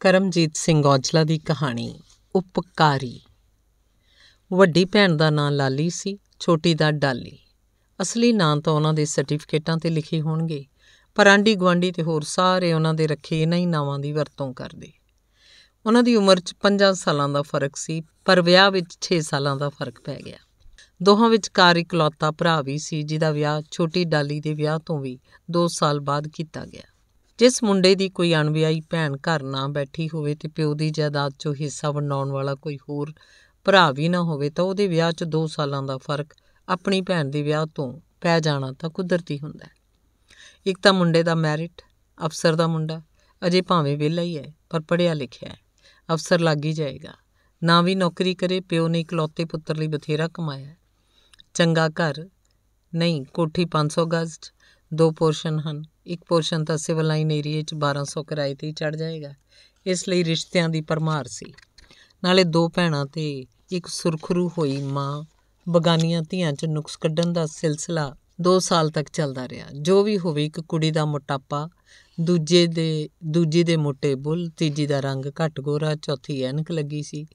ਕਰਮਜੀਤ ਸਿੰਘ ਔਜਲਾ ਦੀ ਕਹਾਣੀ ਉਪਕਾਰੀ ਵੱਡੀ ਭੈਣ ਦਾ ਨਾਂ ਲਾਲੀ ਸੀ ਛੋਟੀ ਦਾ ਡਾਲੀ ਅਸਲੀ ਨਾਂ ਤਾਂ ਉਹਨਾਂ ਦੇ ਸਰਟੀਫਿਕੇਟਾਂ ਤੇ ਲਿਖੇ ਹੋਣਗੇ ਪਰ ਆਂਡੀ ਗਵਾਂਡੀ ਤੇ ਹੋਰ ਸਾਰੇ ਉਹਨਾਂ ਦੇ ਰੱਖੇ ਇਹਨਾਂ ਹੀ ਨਾਵਾਂ ਦੀ ਵਰਤੋਂ ਕਰਦੇ ਉਹਨਾਂ ਦੀ ਉਮਰ 'ਚ 5 ਸਾਲਾਂ ਦਾ ਫਰਕ ਸੀ ਪਰ ਵਿਆਹ ਵਿੱਚ 6 ਸਾਲਾਂ ਦਾ ਫਰਕ ਪੈ ਗਿਆ ਦੋਹਾਂ ਵਿਚਕਾਰ ਇਕਲੌਤਾ ਭਰਾ ਵੀ ਸੀ ਜਿਹਦਾ ਵਿਆਹ ਛੋਟੀ ਡਾਲੀ ਦੇ ਵਿਆਹ ਤੋਂ ਵੀ 2 ਸਾਲ ਬਾਅਦ ਕੀਤਾ ਗਿਆ ਜਿਸ ਮੁੰਡੇ ਦੀ ਕੋਈ ਅਣਵਿਆਹੀ ਭੈਣ ਘਰ ਨਾ ਬੈਠੀ ਹੋਵੇ ਤੇ ਪਿਓ ਦੀ ਜਾਇਦਾਦ 'ਚੋਂ ਹਿੱਸਾ ਵੰਡਾਉਣ ਵਾਲਾ ਕੋਈ ਹੋਰ ਭਰਾ ਵੀ ਨਾ ਹੋਵੇ ਤਾਂ ਉਹਦੇ ਵਿਆਹ 'ਚ 2 ਸਾਲਾਂ ਦਾ ਫਰਕ ਆਪਣੀ ਭੈਣ ਦੇ ਵਿਆਹ ਤੋਂ ਪੈ ਜਾਣਾ ਤਾਂ ਕੁਦਰਤੀ ਹੁੰਦਾ ਹੈ ਇੱਕ ਤਾਂ ਮੁੰਡੇ ਦਾ ਮੈਰਿਟ ਅਫਸਰ ਦਾ ਮੁੰਡਾ ਅਜੇ ਭਾਵੇਂ ਵਿਹਲਾ ਹੀ ਹੈ ਪਰ ਪੜਿਆ ਲਿਖਿਆ ਹੈ ਅਫਸਰ ਲੱਗ ਹੀ ਜਾਏਗਾ ਨਾ ਵੀ ਨੌਕਰੀ ਕਰੇ ਪਿਓ ਨੇ ਇਕਲੌਤੇ ਪੁੱਤਰ ਲਈ ਬਥੇਰਾ ਕਮਾਇਆ ਚੰਗਾ ਘਰ ਨਹੀਂ ਕੋਠੀ 500 ਗਜ਼ ਦੋ ਪੋਰਸ਼ਨ ਹਨ ਇੱਕ ਪੋਰਸ਼ਨ ਤਾਂ ਸਿਵਲ ਲਾਈਨ ਏਰੀਏ 'ਚ 1200 ਕਿਰਾਏ ਤੇ ਚੜ ਜਾਏਗਾ ਇਸ ਲਈ ਰਿਸ਼ਤਿਆਂ ਦੀ ਪਰਮਾਰ ਸੀ ਨਾਲੇ ਦੋ ਭੈਣਾਂ ਤੇ ਇੱਕ ਸੁਰਖਰੂ ਹੋਈ ਮਾਂ ਬਗਾਨੀਆਂ ਧੀਆਂ 'ਚ ਨੁਕਸ ਕੱਢਣ ਦਾ ਸਿਲਸਿਲਾ 2 ਸਾਲ ਤੱਕ ਚੱਲਦਾ ਰਿਹਾ ਜੋ ਵੀ ਹੋਵੇ ਇੱਕ ਕੁੜੀ ਦਾ ਮੋਟਾਪਾ ਦੂਜੇ ਦੇ ਦੂਜੀ ਦੇ ਮੋਟੇ ਬੁੱਲ ਤੀਜੀ ਦਾ ਰੰਗ ਘੱਟ ਗੋਰਾ ਚੌਥੀ ਐਨਕ ਲੱਗੀ ਸੀ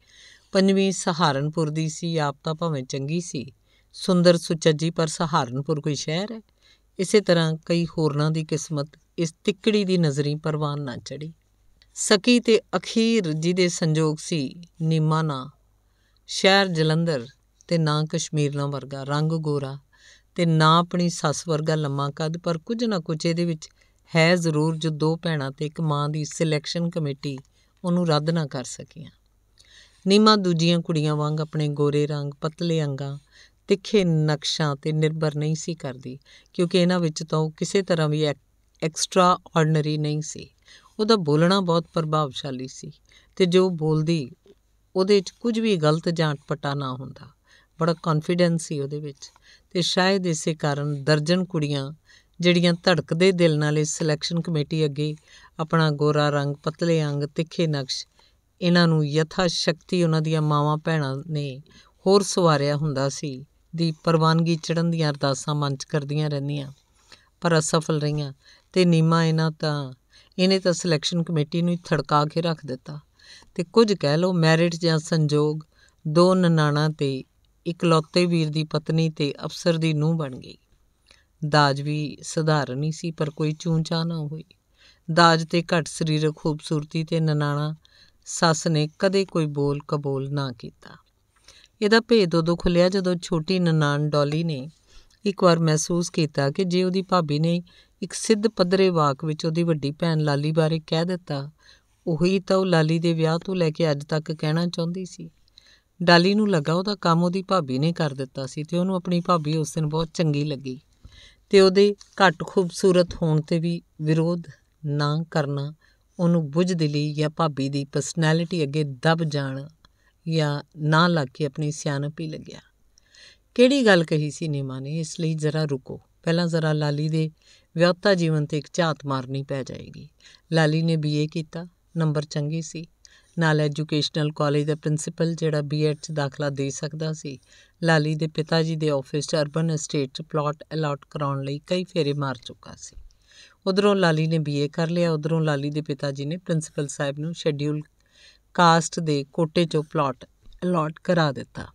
ਪੰਜਵੀਂ ਸਹਾਰਨਪੁਰ ਦੀ ਸੀ ਆਪ ਤਾਂ ਭਾਵੇਂ ਚੰਗੀ ਸੀ ਸੁੰਦਰ ਸੁਚੱਜੀ ਪਰ ਸਹਾਰਨਪੁਰ ਕੋਈ ਸ਼ਹਿਰ ਹੈ ਇਸੇ ਤਰ੍ਹਾਂ ਕਈ ਹੋਰਨਾਂ ਦੀ ਕਿਸਮਤ ਇਸ ਤਿੱਕੜੀ ਦੀ ਨਜ਼ਰੀ ਪਰਵਾਨ ਨਾ ਚੜੀ ਸਕੀ ਤੇ ਅਖੀਰ ਜਿਹਦੇ ਸੰਜੋਗ ਸੀ ਨੀਮਾ ਨਾ ਸ਼ਹਿਰ ਜਲੰਧਰ ਤੇ ਨਾ ਕਸ਼ਮੀਰ ਨਾ ਵਰਗਾ ਰੰਗ ਗੋਰਾ ਤੇ ਨਾ ਆਪਣੀ ਸੱਸ ਵਰਗਾ ਲੰਮਾ ਕੱਦ ਪਰ ਕੁਝ ਨਾ ਕੁਝ ਇਹਦੇ ਵਿੱਚ ਹੈ ਜ਼ਰੂਰ ਜੋ ਦੋ ਭੈਣਾਂ ਤੇ ਇੱਕ ਮਾਂ ਦੀ ਸਿਲੈਕਸ਼ਨ ਕਮੇਟੀ ਉਹਨੂੰ ਰੱਦ ਨਾ ਕਰ ਸਕੀਆਂ ਨੀਮਾ ਦੂਜੀਆਂ ਕੁੜੀਆਂ ਵਾਂਗ ਆਪਣੇ ਗੋਰੇ ਰੰਗ ਪਤਲੇ ਅੰਗਾਂ ਤਿੱਖੇ ਨਕਸ਼ਾਂ ਤੇ ਨਿਰਭਰ ਨਹੀਂ ਸੀ ਕਰਦੀ ਕਿਉਂਕਿ ਇਹਨਾਂ ਵਿੱਚ ਤਾਂ ਉਹ ਕਿਸੇ ਤਰ੍ਹਾਂ ਵੀ ਐਕਸਟਰਾ ਆਰਡੀਨਰੀ ਨਹੀਂ ਸੀ ਉਹਦਾ ਬੋਲਣਾ ਬਹੁਤ ਪ੍ਰਭਾਵਸ਼ਾਲੀ ਸੀ ਤੇ ਜੋ ਬੋਲਦੀ ਉਹਦੇ ਵਿੱਚ ਕੁਝ ਵੀ ਗਲਤ ਜਾਂ ਟਪਟਾ ਨਾ ਹੁੰਦਾ ਬੜਾ ਕੌਨਫੀਡੈਂਸ ਸੀ ਉਹਦੇ ਵਿੱਚ ਤੇ ਸ਼ਾਇਦ ਇਸੇ ਕਾਰਨ ਦਰਜਨ ਕੁੜੀਆਂ ਜਿਹੜੀਆਂ ਧੜਕਦੇ ਦਿਲ ਨਾਲ ਇਸ ਸਿਲੈਕਸ਼ਨ ਕਮੇਟੀ ਅੱਗੇ ਆਪਣਾ ਗੋਰਾ ਰੰਗ ਪਤਲੇ ਅੰਗ ਤਿੱਖੇ ਨਕਸ਼ ਇਹਨਾਂ ਨੂੰ ਯਥਾ ਸ਼ਕਤੀ ਉਹਨਾਂ ਦੀਆਂ ਮਾਵਾਂ ਭੈਣਾਂ ਨੇ ਹੋਰ ਸਵਾਰਿਆ ਹੁੰਦਾ ਸੀ ਦੀ ਪ੍ਰਵਾਨਗੀ ਚੜਨ ਦੀਆਂ ਅਰਦਾਸਾਂ ਮੰਚ ਕਰਦੀਆਂ ਰਹਿੰਦੀਆਂ ਪਰ ਅਸਫਲ ਰਹੀਆਂ ਤੇ ਨੀਮਾ ਇਹਨਾਂ ਤਾਂ ਇਹਨੇ ਤਾਂ ਸਿਲੈਕਸ਼ਨ ਕਮੇਟੀ ਨੂੰ ਹੀ ਥੜਕਾ ਕੇ ਰੱਖ ਦਿੱਤਾ ਤੇ ਕੁਝ ਕਹਿ ਲੋ ਮੈਰਿਟ ਜਾਂ ਸੰਜੋਗ ਦੋ ਨਨਾਣਾ ਤੇ ਇਕਲੌਤੇ ਵੀਰ ਦੀ ਪਤਨੀ ਤੇ ਅਫਸਰ ਦੀ ਨੂੰ ਬਣ ਗਈ ਦਾਜ ਵੀ ਸਧਾਰਨ ਹੀ ਸੀ ਪਰ ਕੋਈ ਚੂੰਚਾ ਨਾ ਹੋਈ ਦਾਜ ਤੇ ਘਟ ਸਰੀਰਕ ਖੂਬਸੂਰਤੀ ਤੇ ਨਨਾਣਾ ਸੱਸ ਨੇ ਕਦੇ ਕੋਈ ਬੋਲ ਕਬੂਲ ਨਾ ਕੀਤਾ ਇਹਦਾ ਭੇਦ ਉਦੋਂ ਖੁੱਲਿਆ ਜਦੋਂ ਛੋਟੀ ਨਨਾਨ ਡੋਲੀ ਨੇ ਇੱਕ ਵਾਰ ਮਹਿਸੂਸ ਕੀਤਾ ਕਿ ਜੇ ਉਹਦੀ ਭਾਬੀ ਨੇ ਇੱਕ ਸਿੱਧ ਪਦਰੇ ਵਾਕ ਵਿੱਚ ਉਹਦੀ ਵੱਡੀ ਭੈਣ ਲਾਲੀ ਬਾਰੇ ਕਹਿ ਦਿੱਤਾ ਉਹੀ ਤਾਂ ਉਹ ਲਾਲੀ ਦੇ ਵਿਆਹ ਤੋਂ ਲੈ ਕੇ ਅੱਜ ਤੱਕ ਕਹਿਣਾ ਚਾਹੁੰਦੀ ਸੀ ਡਾਲੀ ਨੂੰ ਲੱਗਾ ਉਹਦਾ ਕੰਮ ਉਹਦੀ ਭਾਬੀ ਨੇ ਕਰ ਦਿੱਤਾ ਸੀ ਤੇ ਉਹਨੂੰ ਆਪਣੀ ਭਾਬੀ ਉਸ ਦਿਨ ਬਹੁਤ ਚੰਗੀ ਲੱਗੀ ਤੇ ਉਹਦੇ ਘੱਟ ਖੂਬਸੂਰਤ ਹੋਣ ਤੇ ਵੀ ਵਿਰੋਧ ਨਾ ਕਰਨਾ ਉਹਨੂੰ ਬੁੱਝ ਦਿਲੀ ਜਾਂ ਭਾਬੀ ਦੀ ਪਰਸਨੈਲਿਟੀ ਅੱਗੇ ਦਬ ਜਾਣਾ ਜਾਂ ਨਾ ਲੱਗ ਕੇ ਆਪਣੀ ਸਿਆਣਪ ਹੀ ਲੱਗਿਆ ਕਿਹੜੀ ਗੱਲ ਕਹੀ ਸੀ ਨੀਮਾ ਨੇ ਇਸ ਲਈ ਜ਼ਰਾ ਰੁਕੋ ਪਹਿਲਾਂ ਜ਼ਰਾ ਲਾਲੀ ਦੇ ਵਿਆਹਤਾ ਜੀਵਨ ਤੇ ਇੱਕ ਝਾਤ ਮਾਰਨੀ ਪੈ ਜਾਏਗੀ ਲਾਲੀ ਨੇ ਬੀਏ ਕੀਤਾ ਨੰਬਰ ਚੰਗੇ ਸੀ ਨਾਲ ਐਜੂਕੇਸ਼ਨਲ ਕਾਲਜ ਦਾ ਪ੍ਰਿੰਸੀਪਲ ਜਿਹੜਾ ਬੀਐਡ 'ਚ ਦਾਖਲਾ ਦੇ ਸਕਦਾ ਸੀ ਲਾਲੀ ਦੇ ਪਿਤਾ ਜੀ ਦੇ ਆਫਿਸ 'ਚ ਅਰਬਨ ਸਟੇਟ 'ਚ ਪਲਾਟ ਅਲਾਟ ਕਰਾਉਣ ਲਈ ਕਈ ਫੇਰੇ ਮਾਰ ਚੁੱਕਾ ਸੀ ਉਧਰੋਂ ਲਾਲੀ ਨੇ ਬੀਏ ਕਰ ਲਿਆ ਉਧਰੋਂ ਲਾਲੀ ਦੇ ਪਿਤਾ ਜੀ ਨੇ ਪ੍ਰਿੰਸੀਪਲ ਸਾਹਿਬ ਨੂੰ ਸ਼ੈਡਿਊਲ ਕਾਸਟ ਦੇ ਕੋਟੇ 'ਚੋਂ ਪਲਾਟ ਅਲਾਟ ਕਰਾ ਦਿੱਤਾ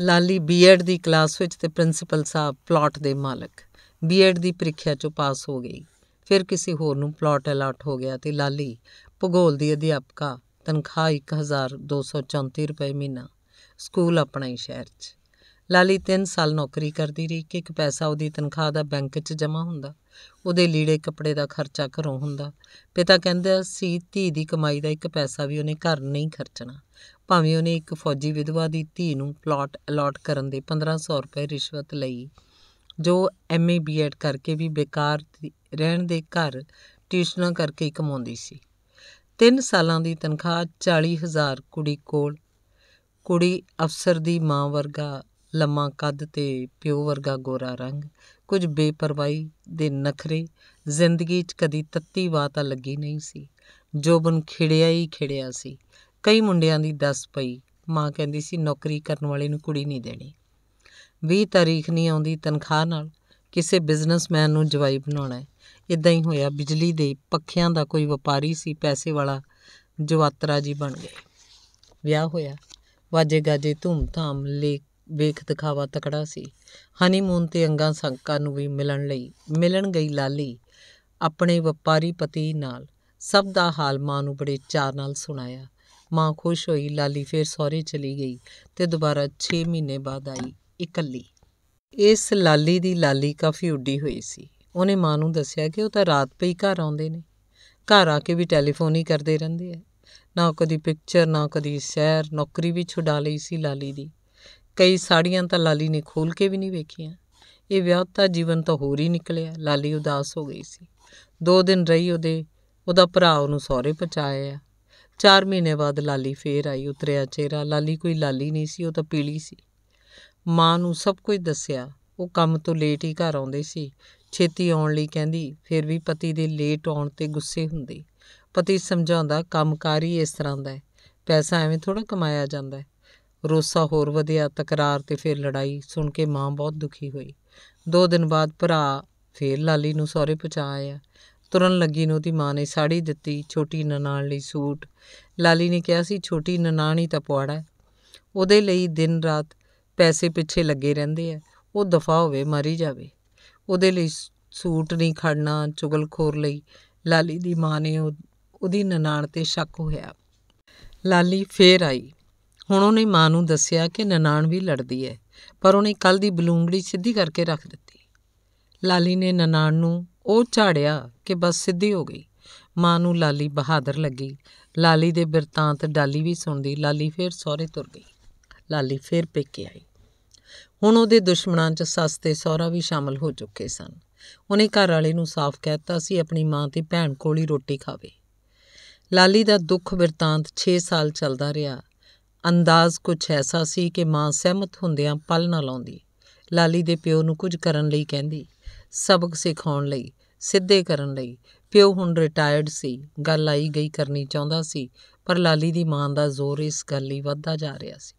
ਲਾਲੀ ਬੀਐਡ ਦੀ ਕਲਾਸ ਵਿੱਚ ਤੇ ਪ੍ਰਿੰਸੀਪਲ ਸਾਹਿਬ ਪਲਾਟ ਦੇ ਮਾਲਕ ਬੀਐਡ ਦੀ ਪ੍ਰੀਖਿਆ 'ਚੋਂ ਪਾਸ ਹੋ ਗਈ ਫਿਰ ਕਿਸੇ ਹੋਰ ਨੂੰ ਪਲਾਟ ਅਲਾਟ ਹੋ ਗਿਆ ਤੇ ਲਾਲੀ ਭੂਗੋਲ ਦੀ ਅਧਿਆਪਕਾ ਤਨਖਾਹ 1234 ਰੁਪਏ ਮਹੀਨਾ ਸਕੂਲ ਆਪਣਾ ਹੀ ਸ਼ਹਿਰ 'ਚ ਲਾਲੀ 3 ਸਾਲ ਨੌਕਰੀ ਕਰਦੀ ਰਹੀ ਕਿ ਇੱਕ ਪੈਸਾ ਉਹਦੀ ਤਨਖਾਹ ਦਾ ਬੈਂਕ 'ਚ ਜਮ੍ਹਾਂ ਹੁੰਦਾ ਉਹਦੇ ਲੀੜੇ ਕੱਪੜੇ ਦਾ ਖਰਚਾ ਘਰੋਂ ਹੁੰਦਾ ਪਿਤਾ ਕਹਿੰਦਾ ਸੀ ਧੀ ਦੀ ਕਮਾਈ ਦਾ ਇੱਕ ਪੈਸਾ ਵੀ ਉਹਨੇ ਘਰ ਨਹੀਂ ਖਰਚਣਾ ਭਾਵੇਂ ਉਹਨੇ ਇੱਕ ਫੌਜੀ ਵਿਧਵਾ ਦੀ ਧੀ ਨੂੰ ਪਲਾਟ ਅਲਾਟ ਕਰਨ ਦੇ 1500 ਰੁਪਏ ਰਿਸ਼ਵਤ ਲਈ ਜੋ ਐਮਏ ਬੀਐਡ ਕਰਕੇ ਵੀ ਬੇਕਾਰ ਰਹਿਣ ਦੇ ਘਰ ਟਿਊਸ਼ਨਾਂ ਕਰਕੇ ਕਮਾਉਂਦੀ ਸੀ 3 ਸਾਲਾਂ ਦੀ ਤਨਖਾਹ 40000 ਕੁੜੀ ਕੋਲ ਕੁੜੀ ਅਫਸਰ ਦੀ ਮਾਂ ਵਰਗਾ ਲੰਮਾ ਕੱਦ ਤੇ ਪਿਓ ਵਰਗਾ ਗੋਰਾ ਰੰਗ ਕੁਝ ਬੇਪਰਵਾਹੀ ਦੇ ਨਖਰੇ ਜ਼ਿੰਦਗੀ 'ਚ ਕਦੀ ਤੱਤੀ ਬਾਤ ਆ ਲੱਗੀ ਨਹੀਂ ਸੀ ਜੋਬਨ ਖਿੜਿਆ ਹੀ ਖਿੜਿਆ ਸੀ ਕਈ ਮੁੰਡਿਆਂ ਦੀ ਦੱਸ ਪਈ ਮਾਂ ਕਹਿੰਦੀ ਸੀ ਨੌਕਰੀ ਕਰਨ ਵਾਲੇ ਨੂੰ ਕੁੜੀ ਨਹੀਂ ਦੇਣੀ 20 ਤਾਰੀਖ ਨਹੀਂ ਆਉਂਦੀ ਤਨਖਾਹ ਨਾਲ ਕਿਸੇ ਬਿਜ਼ਨਸਮੈਨ ਨੂੰ ਜਵਾਈ ਬਣਾਉਣਾ ਇਦਾਂ ਹੀ ਹੋਇਆ ਬਿਜਲੀ ਦੇ ਪੱਖਿਆਂ ਦਾ ਕੋਈ ਵਪਾਰੀ ਸੀ ਪੈਸੇ ਵਾਲਾ ਜਵਾਤਰਾ ਜੀ ਬਣ ਗਏ ਵਿਆਹ ਹੋਇਆ ਵਾਜੇ ਗਾਜੇ ਧੂਮ-ਧਾਮ ਲੇਕ ਵੇਖ ਦਿਖਾਵਾ ਤਕੜਾ ਸੀ ਹਨੀਮੂਨ ਤੇ ਅੰਗਾ ਸੰਕਾ ਨੂੰ ਵੀ ਮਿਲਣ ਲਈ ਮਿਲਣ ਗਈ ਲਾਲੀ ਆਪਣੇ ਵਪਾਰੀ ਪਤੀ ਨਾਲ ਸਭ ਦਾ ਹਾਲ ਮਾਂ ਨੂੰ ਬੜੇ ਚਾਰ ਨਾਲ ਸੁਣਾਇਆ ਮਾਂ ਖੁਸ਼ ਹੋਈ ਲਾਲੀ ਫੇਰ ਸੌਰੇ ਚਲੀ ਗਈ ਤੇ ਦੁਬਾਰਾ 6 ਮਹੀਨੇ ਬਾਅਦ ਆਈ ਇਕੱਲੀ ਇਸ ਲਾਲੀ ਦੀ ਲਾਲੀ ਕਾਫੀ ਉੱਡੀ ਹੋਈ ਸੀ ਉਹਨੇ ਮਾਂ ਨੂੰ ਦੱਸਿਆ ਕਿ ਉਹ ਤਾਂ ਰਾਤ ਪਈ ਘਰ ਆਉਂਦੇ ਨੇ ਘਰ ਆ ਕੇ ਵੀ ਟੈਲੀਫੋਨ ਹੀ ਕਰਦੇ ਰਹਿੰਦੇ ਆ ਨਾ ਕਦੀ ਪਿਕਚਰ ਨਾ ਕਦੀ ਸੈਰ ਨੌਕਰੀ ਵੀ ਛੁਡਾ ਲਈ ਸੀ ਲਾਲੀ ਦੀ ਕਈ ਸਾੜੀਆਂ ਤਾਂ ਲਾਲੀ ਨੇ ਖੋਲ ਕੇ ਵੀ ਨਹੀਂ ਵੇਖੀਆਂ ਇਹ ਵਿਆਹ ਤਾਂ ਜੀਵਨ ਤਾਂ ਹੋਰ ਹੀ ਨਿਕਲਿਆ ਲਾਲੀ ਉਦਾਸ ਹੋ ਗਈ ਸੀ ਦੋ ਦਿਨ ਰਹੀ ਉਹਦੇ ਉਹਦਾ ਭਰਾ ਉਹਨੂੰ ਸਹੁਰੇ ਪਹੁੰਚਾਇਆ ਚਾਰ ਮਹੀਨੇ ਬਾਅਦ ਲਾਲੀ ਫੇਰ ਆਈ ਉਤਰਿਆ ਚਿਹਰਾ ਲਾਲੀ ਕੋਈ ਲਾਲੀ ਨਹੀਂ ਸੀ ਉਹ ਤਾਂ ਪੀਲੀ ਸੀ ਮਾਂ ਨੂੰ ਸਭ ਕੁਝ ਦੱਸਿਆ ਉਹ ਕੰਮ ਤੋਂ ਲੇਟ ਹੀ ਘਰ ਆਉਂਦੇ ਸੀ ਛੇਤੀ ਆਉਣ ਲਈ ਕਹਿੰਦੀ ਫਿਰ ਵੀ ਪਤੀ ਦੇ ਲੇਟ ਆਉਣ ਤੇ ਗੁੱਸੇ ਹੁੰਦੀ ਪਤੀ ਸਮਝਾਉਂਦਾ ਕੰਮਕਾਰੀ ਇਸ ਤਰ੍ਹਾਂ ਦਾ ਹੈ ਪੈਸਾ ਐਵੇਂ ਥੋੜਾ ਕਮਾਇਆ ਜਾਂਦਾ ਹੈ ਰੋਸਾ ਹੋਰ ਵਧਿਆ ਤਕਰਾਰ ਤੇ ਫਿਰ ਲੜਾਈ ਸੁਣ ਕੇ ਮਾਂ ਬਹੁਤ ਦੁਖੀ ਹੋਈ ਦੋ ਦਿਨ ਬਾਅਦ ਭਰਾ ਫੇਰ ਲਾਲੀ ਨੂੰ ਸਹੁਰੇ ਪਹੁੰਚਾ ਆਇਆ ਤੁਰਨ ਲੱਗੀ ਨੂੰ ਉਹਦੀ ਮਾਂ ਨੇ ਸਾੜੀ ਦਿੱਤੀ ਛੋਟੀ ਨਨਾਣ ਲਈ ਸੂਟ ਲਾਲੀ ਨੇ ਕਿਹਾ ਸੀ ਛੋਟੀ ਨਨਾਣ ਹੀ ਤਾਂ ਪਵਾੜਾ ਉਹਦੇ ਲਈ ਦਿਨ ਰਾਤ ਪੈਸੇ ਪਿੱਛੇ ਲੱਗੇ ਰਹਿੰਦੇ ਆ ਉਹ ਦਫਾ ਹੋਵੇ ਮਰੀ ਜਾਵੇ ਉਹਦੇ ਲਈ ਸੂਟ ਨਹੀਂ ਖੜਨਾ ਚੁਗਲਖੋਰ ਲਈ ਲਾਲੀ ਦੀ ਮਾਂ ਨੇ ਉਹਦੀ ਨਨਾਣ ਤੇ ਸ਼ੱਕ ਹੋਇਆ ਲਾਲੀ ਫੇਰ ਆਈ ਹੁਣ ਉਹਨੇ ਮਾਂ ਨੂੰ ਦੱਸਿਆ ਕਿ ਨਨਾਣ ਵੀ ਲੜਦੀ ਹੈ ਪਰ ਉਹਨੇ ਕੱਲ ਦੀ ਬਲੂੰਗੜੀ ਸਿੱਧੀ ਕਰਕੇ ਰੱਖ ਦਿੱਤੀ ਲਾਲੀ ਨੇ ਨਨਾਣ ਨੂੰ ਉਹ ਝਾੜਿਆ ਕਿ ਬਸ ਸਿੱਧੀ ਹੋ ਗਈ ਮਾਂ ਨੂੰ ਲਾਲੀ ਬਹਾਦਰ ਲੱਗੀ ਲਾਲੀ ਦੇ ਬਿਰਤਾਂਤ ਡਾਲੀ ਵੀ ਸੁਣਦੀ ਲਾਲੀ ਫੇਰ ਸਹੁਰੇ ਤੁਰ ਗਈ ਲਾਲੀ ਫੇਰ ਪੇਕੇ ਆਈ ਹੁਣ ਉਹਦੇ ਦੁਸ਼ਮਣਾਂ 'ਚ ਸੱਸ ਤੇ ਸਹੁਰਾ ਵੀ ਸ਼ਾਮਲ ਹੋ ਚੁੱਕੇ ਸਨ ਉਹਨੇ ਘਰ ਵਾਲੇ ਨੂੰ ਸਾਫ਼ ਕਹਿਤਾ ਸੀ ਆਪਣੀ ਮਾਂ ਤੇ ਭੈਣ ਕੋਲ ਹੀ ਰੋਟੀ ਖਾਵੇ ਲਾਲੀ ਦਾ ਦੁੱਖ ਬਿਰਤਾਂਤ 6 ਸਾਲ ਚੱਲਦਾ ਰਿਹਾ ਅੰਦਾਜ਼ ਕੁਝ ਐਸਾ ਸੀ ਕਿ ਮਾਂ ਸਹਿਮਤ ਹੁੰਦਿਆਂ ਪਲ ਨਾ ਲਾਉਂਦੀ ਲਾਲੀ ਦੇ ਪਿਓ ਨੂੰ ਕੁਝ ਕਰਨ ਲਈ ਕਹਿੰਦੀ ਸਬਕ ਸਿਖਾਉਣ ਲਈ ਸਿੱਧੇ ਕਰਨ ਲਈ ਪਿਓ ਹੁਣ ਰਿਟਾਇਰਡ ਸੀ ਗੱਲ ਆਈ ਗਈ ਕਰਨੀ ਚਾਹੁੰਦਾ ਸੀ ਪਰ ਲਾਲੀ ਦੀ ਮਾਂ ਦਾ ਜ਼ੋਰ ਇਸ ਗੱਲ ਲਈ ਵੱਧਦਾ ਜਾ ਰਿਹਾ ਸੀ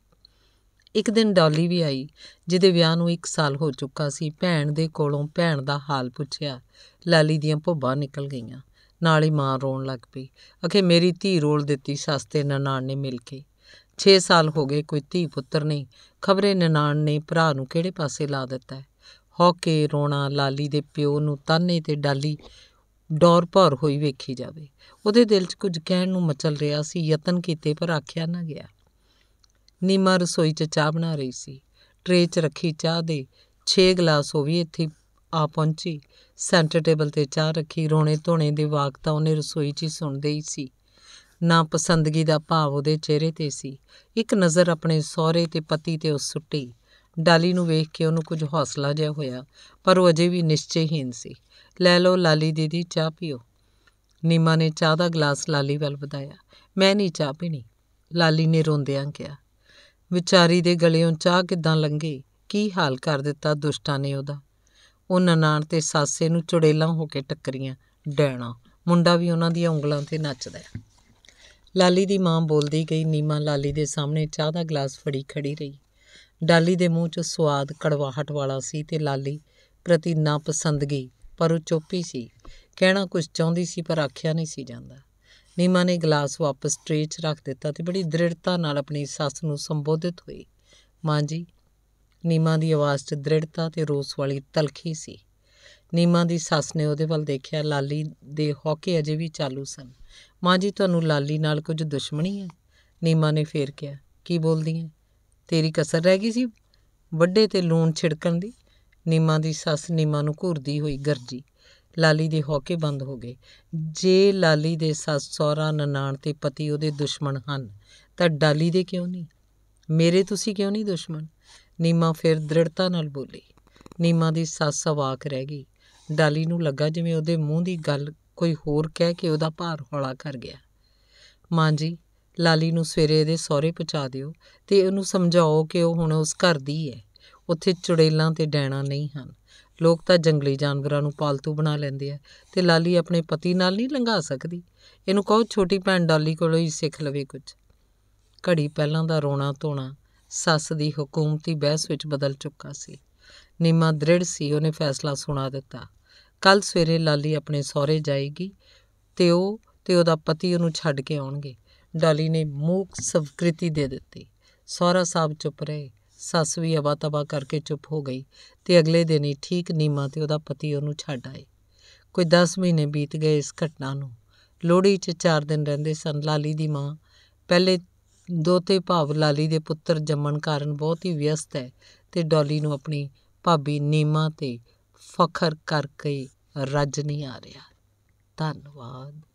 ਇੱਕ ਦਿਨ ਡੌਲੀ ਵੀ ਆਈ ਜਿਹਦੇ ਵਿਆਹ ਨੂੰ 1 ਸਾਲ ਹੋ ਚੁੱਕਾ ਸੀ ਭੈਣ ਦੇ ਕੋਲੋਂ ਭੈਣ ਦਾ ਹਾਲ ਪੁੱਛਿਆ ਲਾਲੀ ਦੀਆਂ ਭੁੱਬਾਂ ਨਿਕਲ ਗਈਆਂ ਨਾਲ ਹੀ ਮਾਂ ਰੋਣ ਲੱਗ ਪਈ ਅਖੇ ਮੇਰੀ ਧੀ ਰੋਲ ਦਿੱਤੀ ਸਸਤੇ ਤੇ ਨਨਾਣ ਨੇ ਮਿਲ ਕੇ 6 ਸਾਲ ਹੋ ਗਏ ਕੋਈ ਧੀ ਪੁੱਤਰ ਨਹੀਂ ਖਬਰੇ ਨਨਾਣ ਨੇ ਭਰਾ ਨੂੰ ਕਿਹੜੇ ਪਾਸੇ ਲਾ ਦਿੱਤਾ ਹੈ ਹੋ ਕੇ ਰੋਣਾ ਲਾਲੀ ਦੇ ਪਿਓ ਨੂੰ ਤਾਨੇ ਤੇ ਡਾਲੀ ਡੋਰ ਭਰ ਹੋਈ ਵੇਖੀ ਜਾਵੇ ਉਹਦੇ ਦਿਲ 'ਚ ਕੁਝ ਕਹਿਣ ਨੂੰ ਮਚਲ ਰਿਹਾ ਸੀ ਯਤਨ ਕੀਤੇ ਪਰ ਆਖਿਆ ਨਾ ਗਿਆ ਨੀਮਾ ਰਸੋਈ 'ਚ ਚਾਹ ਬਣਾ ਰਹੀ ਸੀ ਟ੍ਰੇ 'ਚ ਰੱਖੀ ਚਾਹ ਦੇ 6 ਗਲਾਸ ਉਹ ਵੀ ਇੱਥੇ ਆ ਪਹੁੰਚੀ ਸੈਂਟਰ ਟੇਬਲ ਤੇ ਚਾਹ ਰੱਖੀ ਰੋਣੇ ਧੋਣੇ ਦੇ ਵਾਕ ਤਾਂ ਉਹਨੇ ਰਸੋਈ 'ਚ ਹੀ ਸੁਣਦੇ ਹੀ ਸੀ ਨਾ ਪਸੰਦਗੀ ਦਾ ਭਾਵ ਉਹਦੇ ਚਿਹਰੇ ਤੇ ਸੀ ਇੱਕ ਨਜ਼ਰ ਆਪਣੇ ਸਹੁਰੇ ਤੇ ਪਤੀ ਤੇ ਉਸ ਸੁੱਟੀ ਡਾਲੀ ਨੂੰ ਵੇਖ ਕੇ ਉਹਨੂੰ ਕੁਝ ਹੌਸਲਾ ਜਿਹਾ ਹੋਇਆ ਪਰ ਉਹ ਅਜੇ ਵੀ ਨਿਸ਼ਚੈਹੀਨ ਸੀ ਲੈ ਲਓ ਲਾਲੀ ਦੀਦੀ ਚਾਹ ਪੀਓ ਨੀਮਾ ਨੇ ਚਾਹ ਦਾ ਗਲਾਸ ਲਾਲੀ ਵੱਲ ਵਧਾਇਆ ਮੈਂ ਨਹੀਂ ਚਾਹ ਪੀਣੀ ਲਾਲੀ ਨੇ ਰੋਂਦਿਆਂ ਕਿਹਾ ਵਿਚਾਰੀ ਦੇ ਗਲਿਓਂ ਚਾਹ ਕਿਦਾਂ ਲੰਗੇ ਕੀ ਹਾਲ ਕਰ ਦਿੱਤਾ ਦੁਸ਼ਟਾਂ ਨੇ ਉਹਦਾ ਉਹ ਨਨਾਣ ਤੇ ਸਾਸੇ ਨੂੰ ਚੁੜੇਲਾਂ ਹੋ ਕੇ ਟੱਕਰੀਆਂ ਡੈਣਾ ਮੁੰਡਾ ਵੀ ਉਹਨਾਂ ਦੀਆਂ ਉਂਗਲਾਂ ਤੇ ਨੱਚਦਾ ਹੈ ਲਾਲੀ ਦੀ ਮਾਂ ਬੋਲਦੀ ਗਈ ਨੀਮਾ ਲਾਲੀ ਦੇ ਸਾਹਮਣੇ ਚਾਹ ਦਾ ਗਲਾਸ ਫੜੀ ਖੜੀ ਰਹੀ ਡਾਲੀ ਦੇ ਮੂੰਹ 'ਚ ਸਵਾਦ ਕੜਵਾਹਟ ਵਾਲਾ ਸੀ ਤੇ ਲਾਲੀ ਪ੍ਰਤੀ ਨਾ ਪਸੰਦਗੀ ਪਰ ਉਹ ਚੁੱਪੀ ਸੀ ਕਹਿਣਾ ਕੁਝ ਚਾਹੁੰਦੀ ਸੀ ਪਰ ਆਖਿਆ ਨਹੀਂ ਸੀ ਜਾਂਦਾ ਨੀਮਾ ਨੇ ਗਲਾਸ ਵਾਪਸ ਟ੍ਰੇ 'ਚ ਰੱਖ ਦਿੱਤਾ ਤੇ ਬੜੀ ਦ੍ਰਿੜਤਾ ਨਾਲ ਆਪਣੀ ਸੱਸ ਨੂੰ ਸੰਬੋਧਿਤ ਹੋਈ ਮਾਂ ਜੀ ਨੀਮਾ ਦੀ ਆਵਾਜ਼ 'ਚ ਦ੍ਰਿੜਤਾ ਤੇ ਰੋਸ ਵਾਲੀ ਤਲਖੀ ਸੀ ਨੀਮਾ ਦੀ ਸੱਸ ਨੇ ਉਹਦੇ ਵੱਲ ਦੇਖਿਆ ਲਾਲੀ ਦੇ ਹੌਕੇ ਅਜੇ ਵੀ ਚਾਲੂ ਸਨ ਮਾਂ ਜੀ ਤੁਹਾਨੂੰ ਲਾਲੀ ਨਾਲ ਕੁਝ ਦੁਸ਼ਮਣੀ ਹੈ ਨੀਮਾ ਨੇ ਫੇਰ ਕਿਹਾ ਕੀ ਬੋਲਦੀ ਹੈ ਤੇਰੀ ਕਸਰ ਰਹਿ ਗਈ ਸੀ ਵੱਡੇ ਤੇ ਲੂਣ ਛਿੜਕਣ ਦੀ ਨੀਮਾ ਦੀ ਸੱਸ ਨੀਮਾ ਨੂੰ ਘੂਰਦੀ ਹੋਈ ਗਰਜੀ ਲਾਲੀ ਦੇ ਹੌਕੇ ਬੰਦ ਹੋ ਗਏ ਜੇ ਲਾਲੀ ਦੇ ਸੱਸ ਸੋਹਰਾ ਨਨਾਣ ਤੇ ਪਤੀ ਉਹਦੇ ਦੁਸ਼ਮਣ ਹਨ ਤਾਂ ਡਾਲੀ ਦੇ ਕਿਉਂ ਨਹੀਂ ਮੇਰੇ ਤੁਸੀਂ ਕਿਉਂ ਨਹੀਂ ਦੁਸ਼ਮਣ ਨੀਮਾ ਫਿਰ ਦ੍ਰਿੜਤਾ ਨਾਲ ਬੋਲੀ ਨੀਮਾ ਦੀ ਸੱਸ ਅਵਾਕ ਰਹਿ ਗਈ ਡਾਲੀ ਨੂੰ ਲੱਗਾ ਜਿਵੇਂ ਉਹਦੇ ਮੂੰਹ ਦੀ ਗੱਲ ਕੋਈ ਹੋਰ ਕਹਿ ਕੇ ਉਹਦਾ ਭਾਰ ਹੌਲਾ ਕਰ ਗਿਆ ਮਾਂ ਜੀ ਲਾਲੀ ਨੂੰ ਸਵੇਰੇ ਇਹਦੇ ਸਹੁਰੇ ਪਹੁੰਚਾ ਦਿਓ ਤੇ ਉਹਨੂੰ ਸਮਝਾਓ ਕਿ ਉਹ ਹੁਣ ਉਸ ਘਰ ਦੀ ਹੈ ਉੱਥੇ ਚੁੜੇਲਾਂ ਤੇ ਡੈਣਾ ਨਹੀਂ ਹਨ ਲੋਕ ਤਾਂ ਜੰਗਲੀ ਜਾਨਵਰਾਂ ਨੂੰ ਪਾਲਤੂ ਬਣਾ ਲੈਂਦੇ ਆ ਤੇ ਲਾਲੀ ਆਪਣੇ ਪਤੀ ਨਾਲ ਨਹੀਂ ਲੰਘਾ ਸਕਦੀ ਇਹਨੂੰ ਕਹੋ ਛੋਟੀ ਭੈਣ ਡਾਲੀ ਕੋਲੋਂ ਹੀ ਸਿੱਖ ਲਵੇ ਕੁਝ ਘੜੀ ਪਹਿਲਾਂ ਦਾ ਰੋਣਾ ਧੋਣਾ ਸੱਸ ਦੀ ਹਕੂਮਤੀ ਬਹਿਸ ਵਿੱਚ ਬਦਲ ਚੁੱਕਾ ਸੀ ਨੀਮਾ ਦ੍ਰਿੜ ਸੀ ਉਹਨੇ ਫੈਸਲਾ ਸੁਣਾ ਦਿੱਤਾ ਕੱਲ ਸਵੇਰੇ ਲਾਲੀ ਆਪਣੇ ਸਹੁਰੇ ਜਾਏਗੀ ਤੇ ਉਹ ਤੇ ਉਹਦਾ ਪਤੀ ਉਹਨੂੰ ਛੱਡ ਕੇ ਆਉਣਗੇ ਡਾਲੀ ਨੇ ਮੂਕ ਸਵਕ੍ਰਿਤੀ ਦੇ ਦਿੱਤੀ ਸਹੁਰਾ ਸਾਹਿਬ ਚੁੱਪ ਰਹੇ ਸੱਸ ਵੀ ਅਵਾ ਤਵਾ ਕਰਕੇ ਚੁੱਪ ਹੋ ਗਈ ਤੇ ਅਗਲੇ ਦਿਨ ਹੀ ਠੀਕ ਨੀਮਾ ਤੇ ਉਹਦਾ ਪਤੀ ਉਹਨੂੰ ਛੱਡ ਆਏ ਕੋਈ 10 ਮਹੀਨੇ ਬੀਤ ਗਏ ਇਸ ਘਟਨਾ ਨੂੰ ਲੋੜੀ 'ਚ 4 ਦਿਨ ਰਹਿੰਦੇ ਸਨ ਲਾਲੀ ਦੀ ਮਾਂ ਪਹਿਲੇ ਦੋਤੇ ਭਾਵ ਲਾਲੀ ਦੇ ਪੁੱਤਰ ਜੰਮਣ ਕਾਰਨ ਬਹੁਤ ਹੀ ਵਿਅਸਤ ਹੈ ਤੇ ਡੋਲੀ ਨੂੰ ਆਪਣੀ ਭਾਬੀ ਨੀਮਾ ਤੇ ਫਖਰ ਕਰਕੇ ਰੱਜ ਨਹੀਂ ਆ ਰਿਹਾ ਧੰਨਵਾਦ